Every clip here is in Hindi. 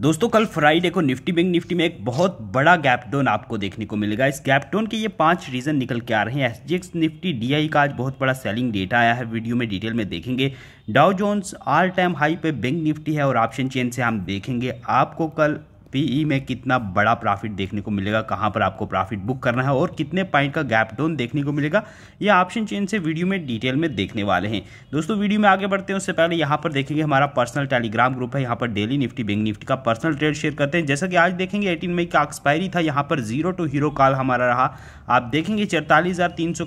दोस्तों कल फ्राइडे को निफ्टी बैंक निफ्टी में एक बहुत बड़ा गैप आपको देखने को मिलेगा इस गैप के ये पांच रीजन निकल के आ रहे हैं एसजीएक्स निफ्टी डीआई का आज बहुत बड़ा सेलिंग डेटा आया है वीडियो में डिटेल में देखेंगे Dow Jones all time high पे बैंक निफ्टी है और ऑप्शन चेन से हम देखेंगे आपको कल पीई e में कितना बड़ा प्रॉफिट देखने को मिलेगा कहाँ पर आपको प्रॉफिट बुक करना है और कितने पॉइंट का गैप डाउन देखने को मिलेगा ये ऑप्शन चेन से वीडियो में डिटेल में देखने वाले हैं दोस्तों वीडियो में आगे बढ़ते हैं उससे पहले यहाँ पर देखेंगे हमारा पर्सनल टेलीग्राम ग्रुप है यहाँ पर डेली निफ्टी बैंक निफ्टी का पर्सनल ट्रेड शेयर करते हैं जैसा कि आज देखेंगे एटीन मई का एक्सपायरी था यहाँ पर जीरो टू हीरो काल हमारा रहा आप देखेंगे चैतालीस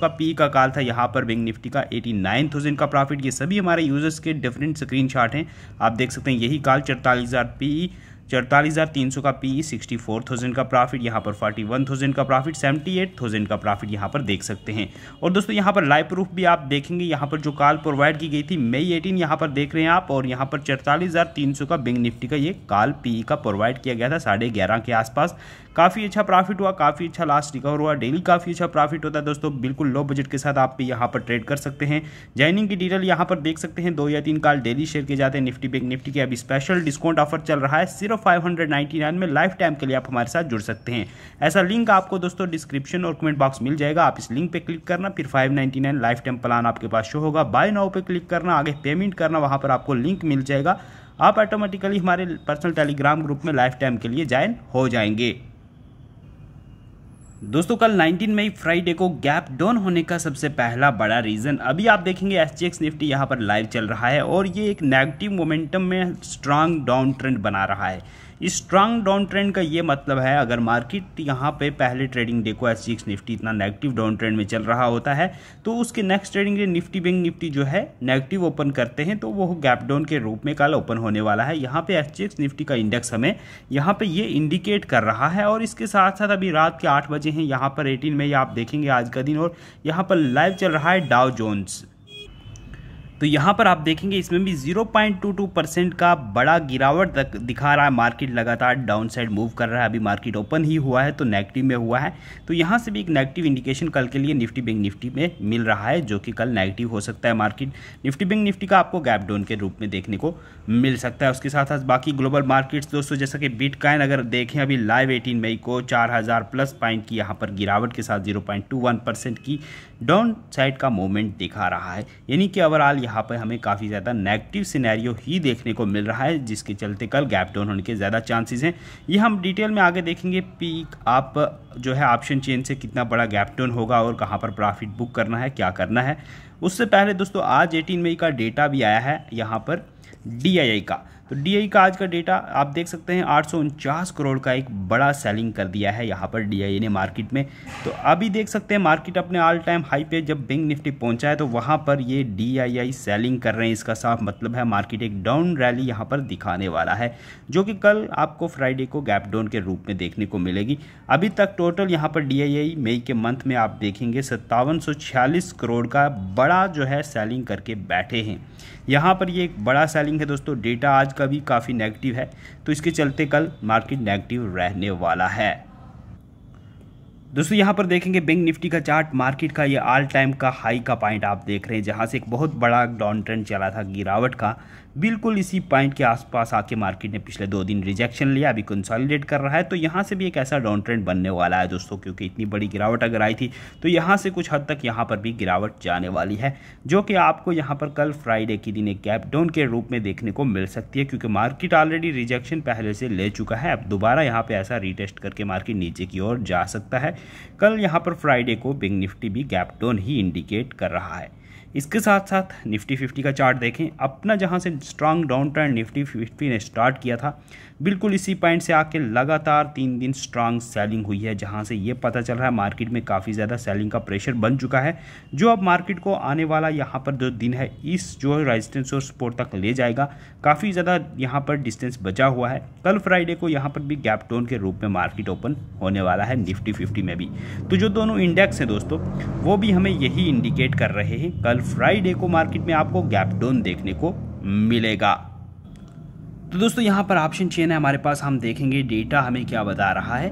का पी e का काल था यहाँ पर बैंक निफ्टी का एटी का प्रॉफिट ये सभी हमारे यूजर्स के डिफरेंट स्क्रीन हैं आप देख सकते हैं यही काल चैतालीस पी चौतालीस हज़ार तीन सौ का पी सिक्सटी फोर थाउजेंड का प्रॉफिट यहाँ पर फोर्टी वन थाउजेंड का प्रॉफिट सेवेंटी एट थाउजेंड का प्रॉफिट यहाँ पर देख सकते हैं और दोस्तों यहाँ पर लाइव प्रूफ भी आप देखेंगे यहाँ पर जो कॉल प्रोवाइड की गई थी मई एटीन यहाँ पर देख रहे हैं आप और यहाँ पर चौतालीस हज़ार तीन सौ का बिंग निफ्टी का ये कॉल पी e का प्रोवाइड किया गया था साढ़े ग्यारह के आसपास काफ़ी अच्छा प्रॉफिट हुआ काफ़ी अच्छा लास्ट रिकवर हुआ डेली काफ़ी अच्छा प्रॉफिट होता है दोस्तों बिल्कुल लो बजट के साथ आप यहाँ पर ट्रेड कर सकते हैं ज्वाइनिंग की डिटेल यहाँ पर देख सकते हैं दो या तीन काल डेली शेयर किए जाते हैं निफ्टी बैंक निफ्टी के अभी स्पेशल डिस्काउंट ऑफर चल रहा है सिर्फ फाइव में लाइफ टाइम के लिए आप हमारे साथ जुड़ सकते हैं ऐसा लिंक आपको दोस्तों डिस्क्रिप्शन और कमेंट बॉक्स मिल जाएगा आप इस लिंक पर क्लिक करना फिर फाइव लाइफ टाइम प्लान आपके पास शो होगा बाय नाउ पे क्लिक करना आगे पेमेंट करना वहाँ पर आपको लिंक मिल जाएगा आप ऑटोमेटिकली हमारे पर्सनल टेलीग्राम ग्रुप में लाइफ टाइम के लिए ज्वाइन हो जाएंगे दोस्तों कल 19 मई फ्राइडे को गैप डाउन होने का सबसे पहला बड़ा रीज़न अभी आप देखेंगे एस जी एक्स निफ्टी यहाँ पर लाइव चल रहा है और ये एक नेगेटिव मोमेंटम में स्ट्रांग डाउन ट्रेंड बना रहा है इस स्ट्रांग डाउन ट्रेंड का ये मतलब है अगर मार्केट यहाँ पे पहले ट्रेडिंग डे को एस जी एक्स निफ्टी इतना नेगेटिव डाउन ट्रेंड में चल रहा होता है तो उसके next trading day Nifty bank Nifty जो है नेगेटिव ओपन करते हैं तो वो गैप डाउन के रूप में कल ओपन होने वाला है यहाँ पे एस जी एक्स निफ्टी का इंडेक्स हमें यहाँ पे ये इंडिकेट कर रहा है और इसके साथ साथ अभी रात के आठ बजे हैं यहाँ पर एटीन में आप देखेंगे आज का दिन और यहाँ पर लाइव चल रहा है डाउ जोन्स तो यहाँ पर आप देखेंगे इसमें भी 0.22 परसेंट का बड़ा गिरावट दिखा रहा है मार्केट लगातार डाउन साइड मूव कर रहा है अभी मार्केट ओपन ही हुआ है तो नेगेटिव में हुआ है तो यहाँ से भी एक नेगेटिव इंडिकेशन कल के लिए निफ्टी बैंक निफ्टी में मिल रहा है जो कि कल नेगेटिव हो सकता है मार्केट निफ्टी बैंक निफ्टी का आपको गैप डाउन के रूप में देखने को मिल सकता है उसके साथ साथ बाकी ग्लोबल मार्केट्स दोस्तों जैसा कि बीट अगर देखें अभी लाइव एटीन मई को चार प्लस पॉइंट की यहाँ पर गिरावट के साथ जीरो की डाउन साइड का मूवमेंट दिखा रहा है यानी कि ओवरऑल यहाँ पर हमें काफ़ी ज़्यादा नेगेटिव सिनेरियो ही देखने को मिल रहा है जिसके चलते कल गैप डाउन होने के ज़्यादा चांसेस हैं ये हम डिटेल में आगे देखेंगे पीक आप जो है ऑप्शन चेन से कितना बड़ा गैप डाउन होगा और कहाँ पर प्रॉफिट बुक करना है क्या करना है उससे पहले दोस्तों आज एटीन मई का डेटा भी आया है यहाँ पर डी का तो डी का आज का डेटा आप देख सकते हैं आठ करोड़ का एक बड़ा सेलिंग कर दिया है यहाँ पर डी ने मार्केट में तो अभी देख सकते हैं मार्केट अपने ऑल टाइम हाई पे जब बैंक निफ्टी पहुँचा है तो वहाँ पर ये डी सेलिंग कर रहे हैं इसका साफ मतलब है मार्केट एक डाउन रैली यहाँ पर दिखाने वाला है जो कि कल आपको फ्राइडे को गैप डाउन के रूप में देखने को मिलेगी अभी तक टोटल यहाँ पर डी मई के मंथ में आप देखेंगे सत्तावन करोड़ का बड़ा जो है सेलिंग करके बैठे हैं यहाँ पर ये एक बड़ा सेलिंग है दोस्तों डेटा आज का भी काफ़ी नेगेटिव है तो इसके चलते कल मार्केट नेगेटिव रहने वाला है दोस्तों यहाँ पर देखेंगे बैंक निफ्टी का चार्ट मार्केट का ये ऑल टाइम का हाई का पॉइंट आप देख रहे हैं जहाँ से एक बहुत बड़ा डाउन ट्रेंड चला था गिरावट का बिल्कुल इसी पॉइंट के आसपास आके मार्केट ने पिछले दो दिन रिजेक्शन लिया अभी कंसॉलिडेट कर रहा है तो यहाँ से भी एक ऐसा डाउन ट्रेंड बनने वाला है दोस्तों क्योंकि इतनी बड़ी गिरावट अगर आई थी तो यहाँ से कुछ हद तक यहाँ पर भी गिरावट जाने वाली है जो कि आपको यहाँ पर कल फ्राइडे के दिन एक गैप डाउन के रूप में देखने को मिल सकती है क्योंकि मार्केट ऑलरेडी रिजेक्शन पहले से ले चुका है अब दोबारा यहाँ पर ऐसा रिटेस्ट करके मार्केट नीचे की ओर जा सकता है कल यहाँ पर फ्राइडे को बिग निफ्टी भी गैप डाउन ही इंडिकेट कर रहा है इसके साथ साथ निफ्टी फिफ्टी का चार्ट देखें अपना जहां से strong down trend Nifty fifty ने स्टार्ट किया था बिल्कुल इसी पॉइंट से आके लगातार तीन दिन स्ट्रांग सेलिंग हुई है जहां से ये पता चल रहा है मार्केट में काफ़ी ज़्यादा सेलिंग का प्रेशर बन चुका है जो अब मार्केट को आने वाला यहाँ पर जो दिन है इस जो रजिस्टेंस और सपोर्ट तक ले जाएगा काफ़ी ज़्यादा यहाँ पर डिस्टेंस बचा हुआ है कल फ्राइडे को यहाँ पर भी गैप टोन के रूप में मार्केट ओपन होने वाला है निफ्टी फिफ्टी में भी तो जो दोनों इंडेक्स हैं दोस्तों वो भी हमें यही इंडिकेट कर रहे हैं कल फ्राइडे को मार्केट में आपको गैप डाउन देखने को मिलेगा तो दोस्तों यहाँ पर ऑप्शन चेन है हमारे पास हम देखेंगे डेटा हमें क्या बता रहा है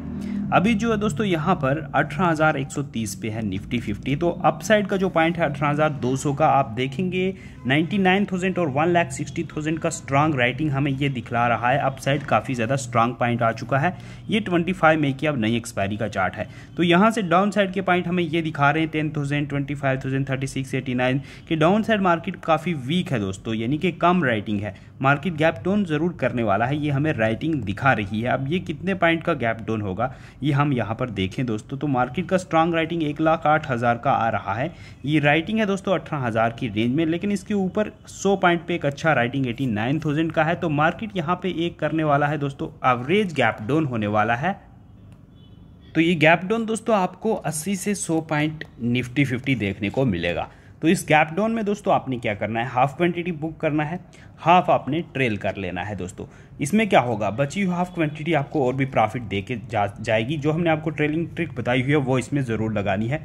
अभी जो है दोस्तों यहाँ पर 18,130 पे है निफ्टी 50 तो अपसाइड का जो पॉइंट है 18,200 का आप देखेंगे 99,000 और 1,60,000 का स्ट्रांग राइटिंग हमें ये दिखला रहा है अपसाइड काफ़ी ज़्यादा स्ट्रांग पॉइंट आ चुका है ये 25 मे की अब नई एक्सपायरी का चार्ट है तो यहाँ से डाउन साइड के पॉइंट हमें ये दिखा रहे हैं ten thousand twenty five thousand thirty six eighty nine कि डाउन साइड मार्केट काफ़ी वीक है दोस्तों यानी कि कम राइटिंग है मार्केट गैप डाउन जरूर करने वाला है ये हमें राइटिंग दिखा रही है अब ये कितने पॉइंट का गैप डाउन होगा ये हम यहाँ पर देखें दोस्तों तो मार्केट का स्ट्रांग राइटिंग एक लाख आठ हज़ार का आ रहा है ये राइटिंग है दोस्तों अठारह हज़ार की रेंज में लेकिन इसके ऊपर सौ पॉइंट पे एक अच्छा राइटिंग एटी नाइन थाउजेंड का है तो मार्केट यहाँ पे एक करने वाला है दोस्तों एवरेज गैप डाउन होने वाला है तो ये गैप डाउन दोस्तों आपको अस्सी से सौ पॉइंट निफ्टी फिफ्टी देखने को मिलेगा तो इस गैप डाउन में दोस्तों आपने क्या करना है हाफ क्वांटिटी बुक करना है हाफ आपने ट्रेल कर लेना है दोस्तों इसमें क्या होगा बची हुई हाफ क्वांटिटी आपको और भी प्रॉफिट दे के जा जाएगी जो हमने आपको ट्रेलिंग ट्रिक बताई हुई है वो इसमें ज़रूर लगानी है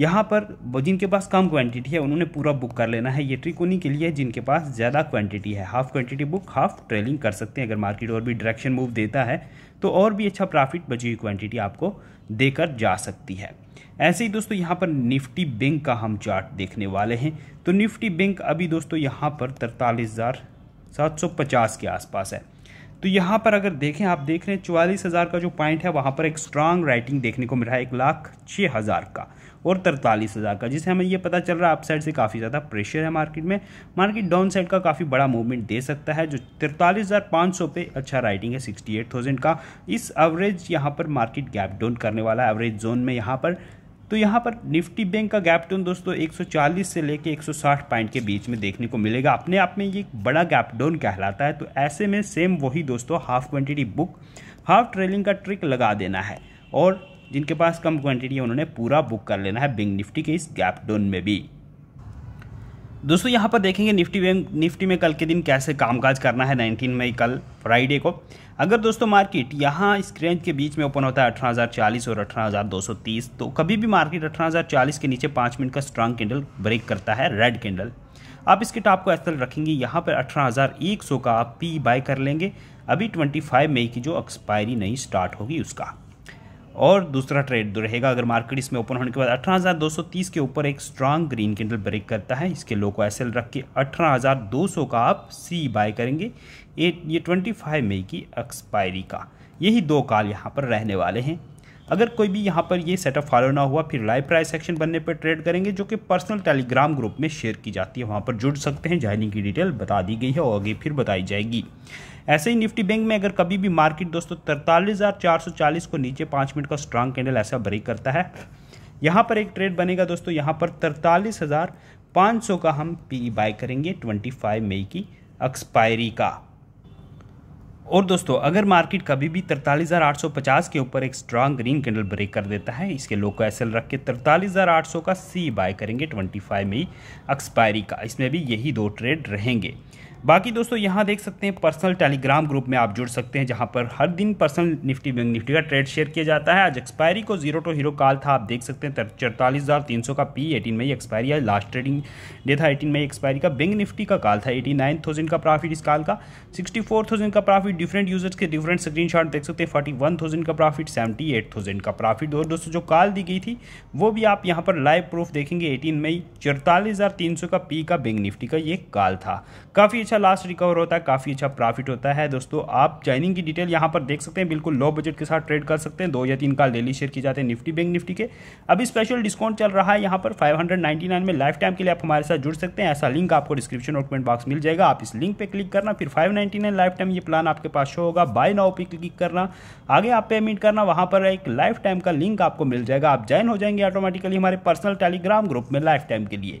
यहाँ पर जिनके पास कम क्वांटिटी है उन्होंने पूरा बुक कर लेना है ये ट्रिक उन्हीं के लिए जिनके पास ज़्यादा क्वांटिटी है half quantity book half trailing कर सकते हैं अगर मार्केट और भी डायरेक्शन मूव देता है तो और भी अच्छा प्रॉफिट बची हुई क्वांटिटी आपको देकर जा सकती है ऐसे ही दोस्तों यहाँ पर निफ्टी बैंक का हम चार्ट देखने वाले हैं तो निफ्टी बैंक अभी दोस्तों यहाँ पर तरतालीस हज़ार सात सौ पचास के आसपास है तो यहाँ पर अगर देखें आप देख रहे हैं चवालीस हज़ार का जो पॉइंट है वहाँ पर एक स्ट्रांग राइटिंग देखने को मिल रहा है एक लाख छः हज़ार का और तरतालीस हज़ार का जिससे हमें ये पता चल रहा है अपसाइड से काफ़ी ज़्यादा प्रेशर है मार्केट में मार्केट डाउन साइड का काफ़ी बड़ा मूवमेंट दे सकता है जो तिरतालीस हज़ार पाँच सौ पे अच्छा राइटिंग है सिक्सटी एट थाउजेंड का इस एवरेज यहाँ पर मार्केट गैप डाउन करने वाला है एवरेज जोन में यहाँ पर तो यहाँ पर निफ्टी बैंक का गैप डाउन दोस्तों 140 से लेके 160 पॉइंट के बीच में देखने को मिलेगा अपने आप में ये बड़ा गैप डाउन कहलाता है तो ऐसे में सेम वही दोस्तों half quantity book half trailing का ट्रिक लगा देना है और जिनके पास कम क्वांटिटी है उन्होंने पूरा बुक कर लेना है बैंक निफ्टी के इस गैप डाउन में भी दोस्तों यहाँ पर देखेंगे निफ्टी में निफ्टी में कल के दिन कैसे कामकाज करना है 19 मई कल फ्राइडे को अगर दोस्तों मार्केट यहाँ इस रेंज के बीच में ओपन होता है 18,040 और 18,230 तो कभी भी मार्केट 18,040 के नीचे पाँच मिनट का स्ट्रांग कैंडल ब्रेक करता है रेड कैंडल आप इसके टॉप को एसल रखेंगे यहाँ पर अठारह का आप पी बाय कर लेंगे अभी 25 मई की जो एक्सपायरी नहीं स्टार्ट होगी उसका और दूसरा ट्रेड तो रहेगा अगर मार्केट इसमें ओपन होने के बाद 18,230 के ऊपर एक स्ट्रांग ग्रीन कैंडल ब्रेक करता है इसके लो को एस रख के 18,200 का आप सी बाय करेंगे ये ये 25 मई की एक्सपायरी का यही दो काल यहाँ पर रहने वाले हैं अगर कोई भी यहाँ पर ये सेटअप फॉलो ना हुआ फिर लाइव प्राइस एक्शन बनने पर ट्रेड करेंगे जो कि पर्सनल टेलीग्राम ग्रुप में शेयर की जाती है वहाँ पर जुड़ सकते हैं ज्वाइनिंग की डिटेल बता दी गई है और आगे फिर बताई जाएगी ऐसे ही निफ्टी बैंक में अगर कभी भी मार्केट दोस्तों तरतालीस को नीचे पाँच मिनट का स्ट्रांग कैंडल ऐसा ब्रेक करता है यहाँ पर एक ट्रेड बनेगा दोस्तों यहाँ पर तरतालीस हज़ार सौ का हम पी बाय e करेंगे ट्वेंटी मई की एक्सपायरी का और दोस्तों अगर मार्केट कभी भी 43,850 के ऊपर एक स्ट्रांग ग्रीन कैंडल ब्रेक कर देता है इसके लो को एसएल रख के 43,800 का सी बाय करेंगे 25 मई एक्सपायरी का इसमें भी यही दो ट्रेड रहेंगे बाकी दोस्तों यहाँ देख सकते हैं पर्सनल टेलीग्राम ग्रुप में आप जुड़ सकते हैं जहाँ पर हर दिन पर्सनल निफ्टी बैंक निफ्टी का ट्रेड शेयर किया जाता है आज एक्सपायरी को जीरो टू हीरो काल था आप देख सकते हैं चौतालीस हज़ार तीन सौ का पी एटीन मई एक्सपायरी है लास्ट ट्रेडिंग डे था एटीन मई एक्सपायरी का बैंक निफ्टी का काल था एटी नाइन थाउजेंड का प्रॉफिट इस काल का सिक्सटी फोर थाउजेंड का प्रॉफिट डिफरेंट यूजर्स के डिफरेंट स्क्रीन शॉट देख सकते हैं फोर्टी वन थाउजेंड का प्रॉफिट सेवेंटी एट थाउजेंड का प्रॉफिट और दोस्तों जो काल दी गई थी वो भी आप यहाँ पर लाइव प्रूफ देखेंगे एटीन मई चौतालीस हज़ार तीन सौ का पी e का बैंक निफ्टी का ये काल था काफ़ी अच्छा लास्ट रिकवर होता है काफ़ी अच्छा प्रॉफिट होता है दोस्तों आप ज्वाइनिंग की डिटेल यहां पर देख सकते हैं बिल्कुल लो बजट के साथ ट्रेड कर सकते हैं दो या तीन का डेली शेयर किए जाते हैं निफ्टी बैंक निफ्टी के अभी स्पेशल डिस्काउंट चल रहा है यहाँ पर फाइव में लाइफ टाइम के लिए आप हमारे साथ जुड़ सकते हैं ऐसा लिंक आपको डिस्क्रिप्शन और कमेंट बॉक्स मिल जाएगा आप इस लिंक पर क्लिक करना फिर फाइव लाइफ टाइम ये प्लान आपके पास शो होगा बाय नाउ पे क्लिक करना आगे आप पेमेंट करना वहां पर एक लाइफ टाइम का लिंक आपको मिल जाएगा आप ज्वाइन हो जाएंगे ऑटोमेटिकली हमारे पर्सनल टेलीग्राम ग्रुप में लाइफ टाइम के लिए